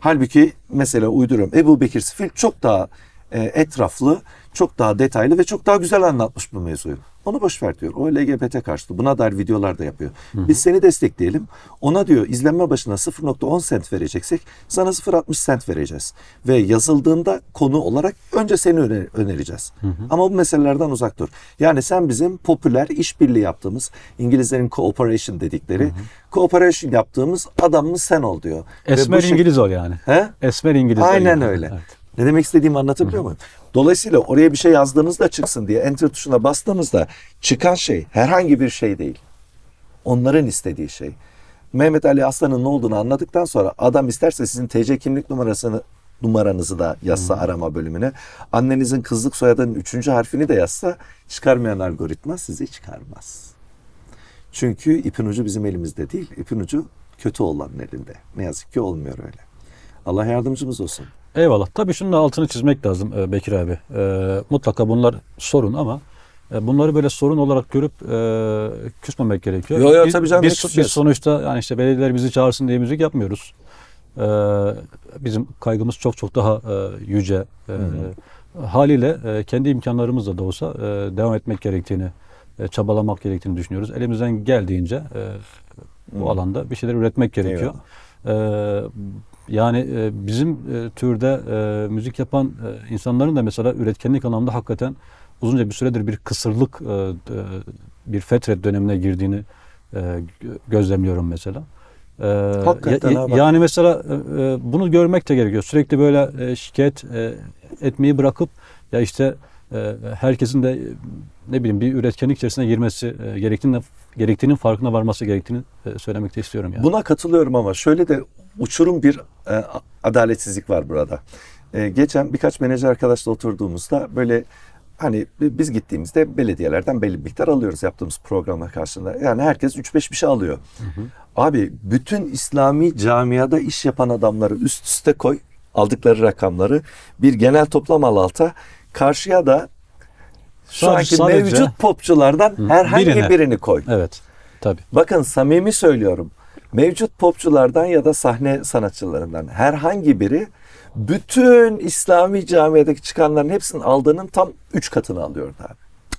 Halbuki mesela uyduruyorum Ebu Bekir Sifil çok daha e, etraflı, çok daha detaylı ve çok daha güzel anlatmış bu mevzuyu. Onu boş ver diyor. O LGBT karşıtı. Buna dair videolar da yapıyor. Hı hı. Biz seni destekleyelim. Ona diyor izlenme başına 0.10 sent vereceksek sana 0.60 sent vereceğiz. Ve yazıldığında konu olarak önce seni öner- önereceğiz. Hı hı. Ama bu meselelerden uzak dur. Yani sen bizim popüler işbirliği yaptığımız İngilizlerin cooperation dedikleri hı hı. cooperation yaptığımız adamımız sen ol diyor. Esmer Ve bu İngiliz ol yani. He? Esmer İngiliz Aynen öyle. Evet. Ne demek istediğimi anlatabiliyor muyum? Dolayısıyla oraya bir şey yazdığınızda çıksın diye enter tuşuna bastığınızda çıkan şey herhangi bir şey değil. Onların istediği şey. Mehmet Ali Aslan'ın ne olduğunu anladıktan sonra adam isterse sizin TC kimlik numarasını numaranızı da yazsa hmm. arama bölümüne. Annenizin kızlık soyadının üçüncü harfini de yazsa çıkarmayan algoritma sizi çıkarmaz. Çünkü ipin ucu bizim elimizde değil. İpin ucu kötü olanın elinde. Ne yazık ki olmuyor öyle. Allah yardımcımız olsun. Eyvallah. Tabii şunun altını çizmek lazım e, Bekir abi. E, mutlaka bunlar sorun ama e, Bunları böyle sorun olarak görüp e, küsmemek gerekiyor. Yok yok tabii canım. Biz, biz, sonuçta yani işte belediyeler bizi çağırsın diye müzik yapmıyoruz. E, bizim kaygımız çok çok daha e, yüce. E, Haliyle e, kendi imkanlarımızla da olsa e, devam etmek gerektiğini, e, çabalamak gerektiğini düşünüyoruz. Elimizden geldiğince e, bu hı. alanda bir şeyler üretmek gerekiyor. Eyvallah. Ee, yani e, bizim e, türde e, müzik yapan insanların da mesela üretkenlik anlamda hakikaten uzunca bir süredir bir kısırlık, bir fetret dönemine girdiğini gözlemliyorum mesela. Ee, hakikaten Yani mesela bunu görmek de gerekiyor. Sürekli böyle şikayet etmeyi bırakıp ya işte ee, herkesin de e, ne bileyim bir üretkenlik içerisinde girmesi e, gerektiğini gerektiğinin farkına varması gerektiğini e, söylemekte istiyorum yani. Buna katılıyorum ama şöyle de uçurum bir adaletsizlik var burada. Geçen birkaç menajer arkadaşla oturduğumuzda böyle hani biz gittiğimizde belediyelerden belli bir miktar alıyoruz yaptığımız programlar karşılığında. Yani herkes 3-5 bir şey alıyor. Hı hı. Abi bütün İslami camiada iş yapan adamları üst üste koy aldıkları rakamları bir genel toplam al alta karşıya da şu anki sadece, mevcut popçulardan hı, herhangi birine. birini koy. Evet. Tabii. Bakın samimi söylüyorum. Mevcut popçulardan ya da sahne sanatçılarından herhangi biri bütün İslami camiadaki çıkanların hepsinin aldığının tam üç katını alıyor abi.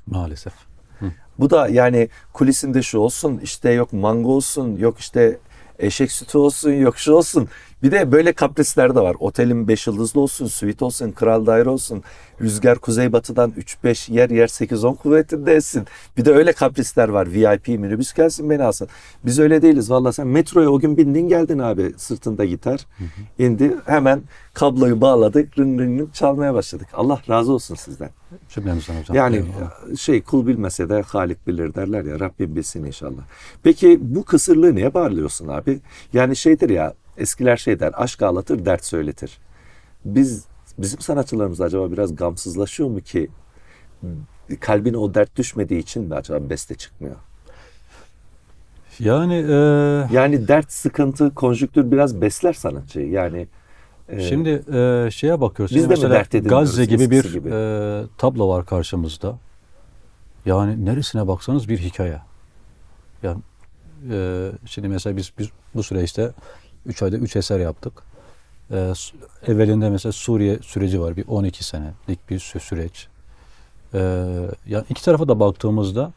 Maalesef. Hı. Bu da yani kulisinde şu olsun işte yok mango olsun yok işte eşek sütü olsun yok şu olsun. Bir de böyle kaprisler de var. Otelin 5 yıldızlı olsun, suite olsun, kral daire olsun. Rüzgar kuzeybatıdan 3-5 yer yer 8-10 kuvvetinde etsin. Bir de öyle kaprisler var. VIP minibüs gelsin beni alsın. Biz öyle değiliz. Valla sen metroya o gün bindin geldin abi sırtında gitar. Hı hı. indi hemen kabloyu bağladık. Rın rın rın çalmaya başladık. Allah razı olsun sizden. Cümlemizden hocam. Yani Eyvallah. E, şey kul bilmese de Halik bilir derler ya Rabbim bilsin inşallah. Peki bu kısırlığı niye bağırlıyorsun abi? Yani şeydir ya Eskiler şey der, aşk ağlatır, dert söyletir. Biz bizim sanatçılarımız acaba biraz gamsızlaşıyor mu ki hmm, kalbine o dert düşmediği için mi acaba beste çıkmıyor? Yani e... yani dert, sıkıntı, konjüktür biraz besler sanatçıyı. Yani e... şimdi e, şeye bakıyorsunuz. Biz de mesela dert Gazze gibi bir gibi. E, tablo var karşımızda. Yani neresine baksanız bir hikaye. Yani e, şimdi mesela biz, biz bu süreçte işte 3 ayda 3 eser yaptık. Ee, evvelinde mesela Suriye süreci var. Bir 12 senelik bir süreç. Ee, yani iki tarafa da baktığımızda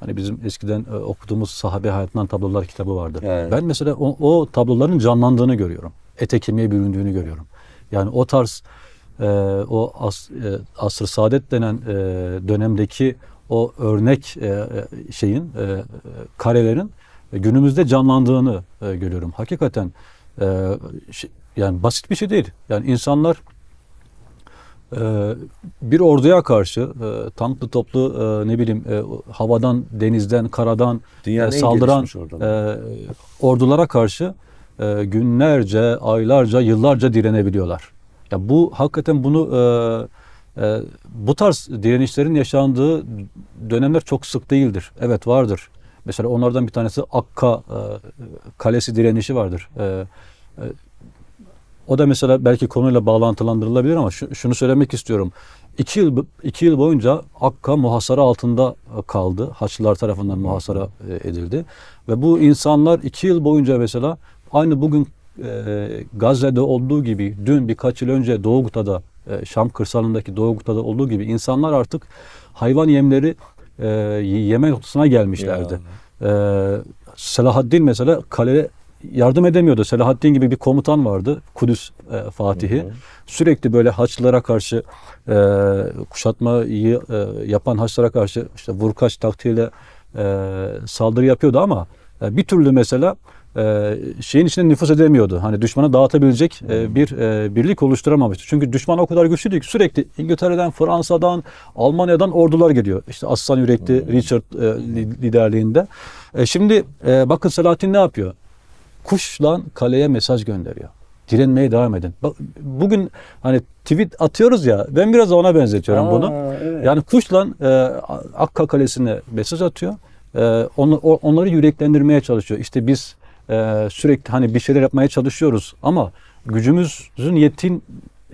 hani bizim eskiden e, okuduğumuz sahabe hayatından tablolar kitabı vardı. Evet. Ben mesela o, o tabloların canlandığını görüyorum. Ete kemiğe büründüğünü görüyorum. Yani o tarz e, o as, e, asr saadet denen e, dönemdeki o örnek e, e şeyin e, e karelerin e, günümüzde canlandığını e, görüyorum. Hakikaten e, şey, yani basit bir şey değil. Yani insanlar e, bir orduya karşı e, tanklı toplu e, ne bileyim e, havadan, denizden, karadan e, saldıran e, ordulara karşı e, günlerce, aylarca, yıllarca direnebiliyorlar. Ya bu hakikaten bunu e, e, bu tarz direnişlerin yaşandığı dönemler çok sık değildir. Evet vardır. Mesela onlardan bir tanesi Akka e, Kalesi direnişi vardır. E, e, o da mesela belki konuyla bağlantılandırılabilir ama şu, şunu söylemek istiyorum. İki yıl, iki yıl boyunca Akka muhasara altında e, kaldı. Haçlılar tarafından muhasara e, edildi. Ve bu insanlar iki yıl boyunca mesela aynı bugün e, Gazze'de olduğu gibi dün birkaç yıl önce Doğu Guta'da e, Şam kırsalındaki Doğu Guta'da olduğu gibi insanlar artık hayvan yemleri e, yeme noktasına gelmişlerdi. E, Selahaddin mesela kaleye yardım edemiyordu. Selahaddin gibi bir komutan vardı. Kudüs e, Fatihi. Hı hı. Sürekli böyle haçlılara karşı e, kuşatmayı e, yapan haçlara karşı işte vurkaç taktiğiyle e, saldırı yapıyordu ama e, bir türlü mesela e, şeyin içine nüfus edemiyordu. Hani düşmana dağıtabilecek e, hmm. bir birlik oluşturamamıştı. Çünkü düşman o kadar güçlüydü ki sürekli İngiltere'den, Fransa'dan, Almanya'dan ordular geliyor. İşte Aslan Yürekli hmm. Richard liderliğinde. Şimdi bakın Selahattin ne yapıyor? Kuşla kaleye mesaj gönderiyor direnmeye devam edin. bugün hani tweet atıyoruz ya ben biraz ona benzetiyorum Aa, bunu. Evet. Yani kuşla Akka Kalesi'ne mesaj atıyor. Ee, onları yüreklendirmeye çalışıyor. İşte biz e, sürekli hani bir şeyler yapmaya çalışıyoruz ama gücümüzün yetin,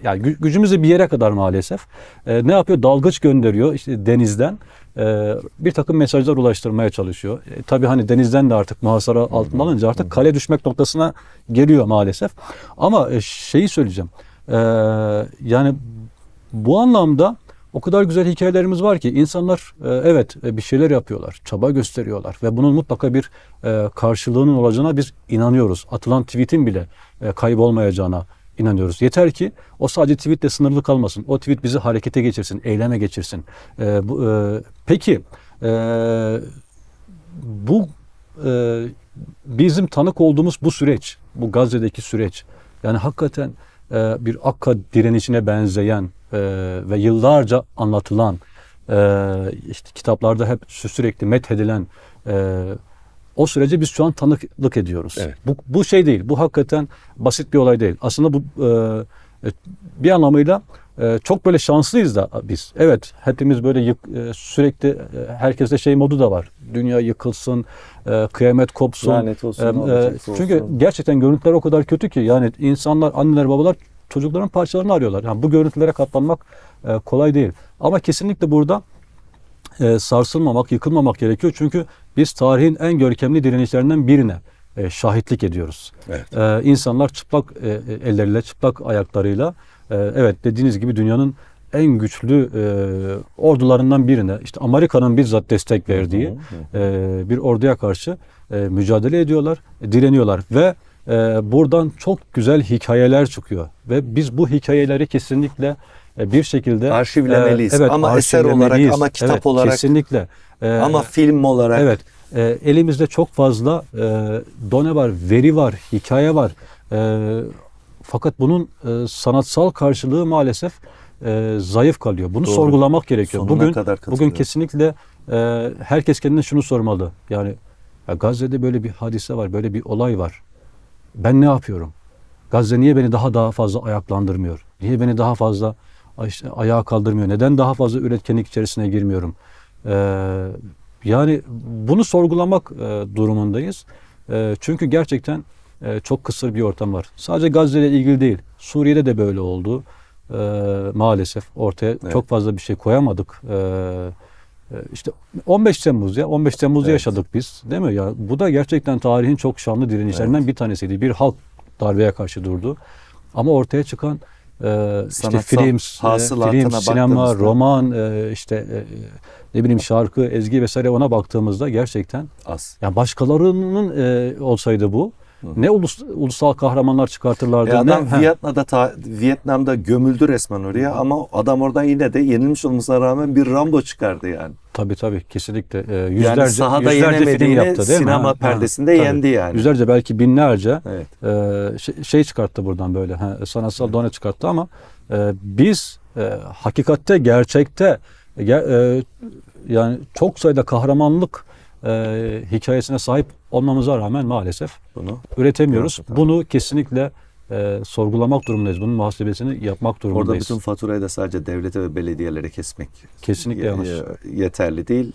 yani gücümüzü bir yere kadar maalesef. E, ne yapıyor? Dalgıç gönderiyor işte denizden. E, bir takım mesajlar ulaştırmaya çalışıyor. E, tabii hani denizden de artık muhasara altında alınca artık kale düşmek noktasına geliyor maalesef. Ama e, şeyi söyleyeceğim. E, yani bu anlamda o kadar güzel hikayelerimiz var ki insanlar e, evet e, bir şeyler yapıyorlar, çaba gösteriyorlar ve bunun mutlaka bir e, karşılığının olacağına biz inanıyoruz. Atılan tweetin bile kaybolmayacağına inanıyoruz. Yeter ki o sadece tweetle sınırlı kalmasın. O tweet bizi harekete geçirsin, eyleme geçirsin. peki bu bizim tanık olduğumuz bu süreç, bu Gazze'deki süreç yani hakikaten bir Akka direnişine benzeyen e, ve yıllarca anlatılan, e, işte kitaplarda hep sürekli methedilen e, o sürece biz şu an tanıklık ediyoruz. Evet. Bu, bu şey değil, bu hakikaten basit bir olay değil. Aslında bu e, e, bir anlamıyla e, çok böyle şanslıyız da biz. Evet, hepimiz böyle yık, e, sürekli e, herkeste şey modu da var. Dünya yıkılsın, e, kıyamet kopsun. Lanet olsun, e, e, Çünkü gerçekten görüntüler o kadar kötü ki yani insanlar, anneler, babalar çocukların parçalarını arıyorlar. Yani bu görüntülere katlanmak e, kolay değil. Ama kesinlikle burada e, sarsılmamak, yıkılmamak gerekiyor. Çünkü biz tarihin en görkemli direnişlerinden birine e, şahitlik ediyoruz. Evet. E, insanlar çıplak e, e elleriyle, çıplak ayaklarıyla e, evet dediğiniz gibi dünyanın en güçlü e, ordularından birine işte Amerika'nın bizzat destek verdiği e, bir orduya karşı e, mücadele ediyorlar, e, direniyorlar ve e, buradan çok güzel hikayeler çıkıyor ve biz bu hikayeleri kesinlikle e, bir şekilde e, arşivlemeliyiz. E, evet, ama arşivlemeliyiz. eser olarak ama kitap evet, olarak kesinlikle. E, ama film olarak. Evet. E, elimizde çok fazla e, done var, veri var, hikaye var. E, fakat bunun e, sanatsal karşılığı maalesef e, zayıf kalıyor. Bunu Doğru. sorgulamak gerekiyor. Sonuna bugün kadar bugün kesinlikle e, herkes kendine şunu sormalı. Yani ya Gazze'de böyle bir hadise var, böyle bir olay var. Ben ne yapıyorum? Gazze niye beni daha daha fazla ayaklandırmıyor? Niye beni daha fazla işte ayağa kaldırmıyor? Neden daha fazla üretkenlik içerisine girmiyorum? Ee, yani bunu sorgulamak e, durumundayız. E, çünkü gerçekten e, çok kısır bir ortam var. Sadece Gazze ile ilgili değil, Suriye'de de böyle oldu. E, maalesef ortaya evet. çok fazla bir şey koyamadık. E, ee, işte 15 Temmuz ya 15 Temmuz'u evet. yaşadık biz değil mi ya bu da gerçekten tarihin çok şanlı direnişlerinden evet. bir tanesiydi bir halk darbeye karşı durdu ama ortaya çıkan e, işte film, e, film sinema, roman, e, işte e, ne bileyim şarkı, ezgi vesaire ona baktığımızda gerçekten az. Yani başkalarının e, olsaydı bu ne ulus, ulusal kahramanlar çıkartırlardı. E adam ne? Vietnam'da ta, Vietnam'da gömüldü resmen oraya ama adam oradan yine de yenilmiş olmasına rağmen bir Rambo çıkardı yani. Tabii tabii kesinlikle. E, yüzlerce, yani sahada yüzlerce film yaptı değil sinema mi? Sinema perdesinde ha, yendi yani. Yüzlerce belki binlerce evet. e, şey, şey çıkarttı buradan böyle. Ha, sanatsal evet. done çıkarttı ama e, biz e, hakikatte, gerçekte e, yani çok sayıda kahramanlık e, hikayesine sahip olmamıza rağmen maalesef bunu üretemiyoruz. Gerçekten. Bunu kesinlikle e, sorgulamak durumundayız. Bunun muhasebesini yapmak durumundayız. Orada bütün faturayı da sadece devlete ve belediyelere kesmek kesinlikle yanlış. yeterli değil.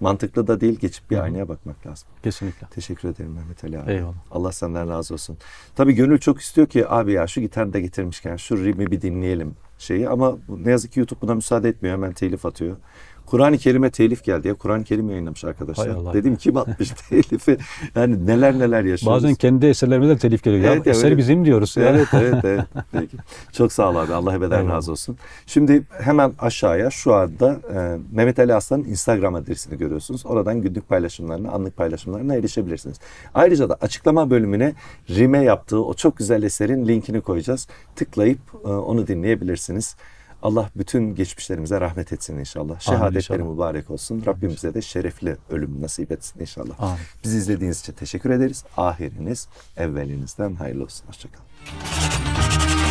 Mantıklı da değil geçip bir aynaya bakmak lazım. Kesinlikle. Teşekkür ederim Mehmet Ali abi. Eyvallah. Allah senden razı olsun. Tabii gönül çok istiyor ki abi ya şu gitarı da getirmişken şu rimi bir dinleyelim şeyi ama ne yazık ki YouTube buna müsaade etmiyor. Hemen telif atıyor. Kur'an-ı Kerim'e telif geldi ya. Kur'an-ı Kerim yayınlamış arkadaşlar. Dedim kim atmış telifi? Yani neler neler yaşıyoruz. Bazen kendi eserlerimize telif geliyor. Evet, ya, evet. Eser bizim diyoruz. Ya. Evet evet evet. Peki. Çok sağ ol abi. Allah ebeden razı olsun. Şimdi hemen aşağıya şu anda e, Mehmet Ali Aslan'ın Instagram adresini görüyorsunuz. Oradan günlük paylaşımlarına, anlık paylaşımlarına erişebilirsiniz. Ayrıca da açıklama bölümüne Rime yaptığı o çok güzel eserin linkini koyacağız. Tıklayıp e, onu dinleyebilirsiniz. Allah bütün geçmişlerimize rahmet etsin inşallah. Şehadetleri inşallah. mübarek olsun. Rabbimize de şerefli ölüm nasip etsin inşallah. Amin. Bizi izlediğiniz için teşekkür ederiz. Ahiriniz evvelinizden hayırlı olsun. Hoşçakalın.